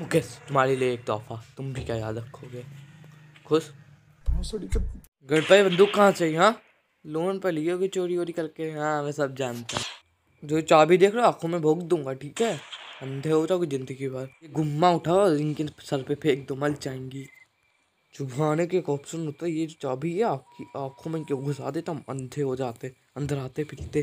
मुकेश तुम्हारे लिए एक तोहफा तुम भी क्या याद रखोगे खुश घर पर बंदूक कहाँ से हाँ लोन पर लिए होगी चोरी वोरी करके हाँ मैं सब जानता हूँ जो चाबी देख रहे हो आँखों में भोग दूंगा ठीक है अंधे हो जाओगे जिंदगी भर गुम्मा उठाओ और इनके सर पे फेंक दो मल जाएंगी चुभाने के एक ऑप्शन होता है ये जो चाबी है आपकी आँखों में घुसा देता हम अंधे हो जाते अंदर आते फिरते